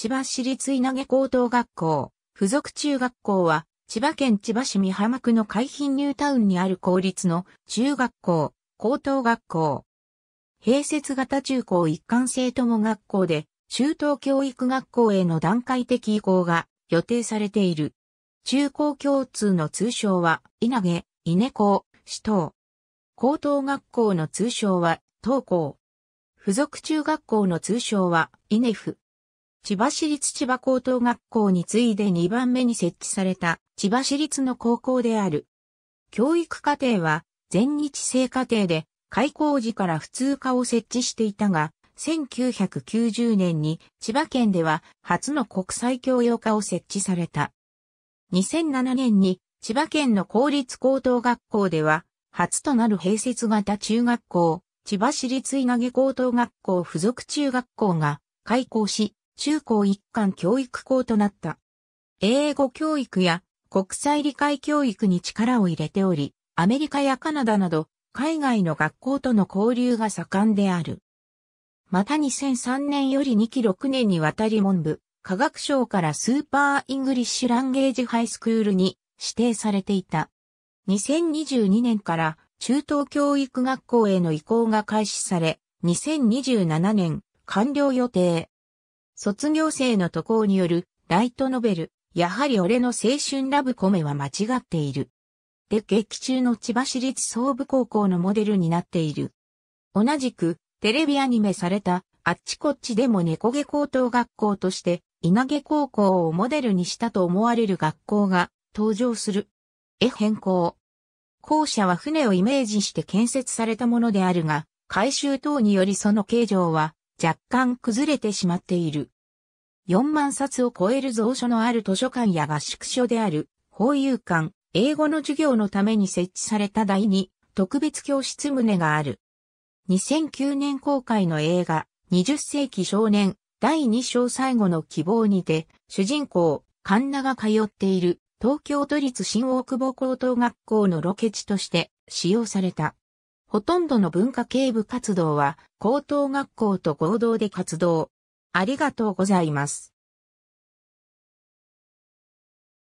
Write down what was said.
千葉市立稲毛高等学校、附属中学校は、千葉県千葉市美浜区の海浜ニュータウンにある公立の中学校、高等学校。併設型中高一貫生友学校で、中等教育学校への段階的移行が予定されている。中高共通の通称は、稲毛、稲高、市等。高等学校の通称は、東高。附属中学校の通称は、イネフ。千葉市立千葉高等学校に次いで2番目に設置された千葉市立の高校である。教育課程は全日制課程で開校時から普通科を設置していたが、1990年に千葉県では初の国際教養科を設置された。2007年に千葉県の公立高等学校では初となる併設型中学校、千葉市立稲毛高等学校附属中学校が開校し、中高一貫教育校となった。英語教育や国際理解教育に力を入れており、アメリカやカナダなど海外の学校との交流が盛んである。また2003年より2期6年にわたり文部、科学省からスーパーイングリッシュランゲージハイスクールに指定されていた。2022年から中等教育学校への移行が開始され、2027年完了予定。卒業生の渡航によるライトノベル、やはり俺の青春ラブコメは間違っている。で劇中の千葉市立総武高校のモデルになっている。同じく、テレビアニメされた、あっちこっちでも猫毛高等学校として、稲毛高校をモデルにしたと思われる学校が登場する。絵変更。校舎は船をイメージして建設されたものであるが、改修等によりその形状は若干崩れてしまっている。4万冊を超える蔵書のある図書館や合宿所である、法有館、英語の授業のために設置された第2特別教室棟がある。2009年公開の映画、20世紀少年、第2章最後の希望にて、主人公、カンナが通っている東京都立新大久保高等学校のロケ地として使用された。ほとんどの文化警部活動は高等学校と合同で活動。ありがとうございます。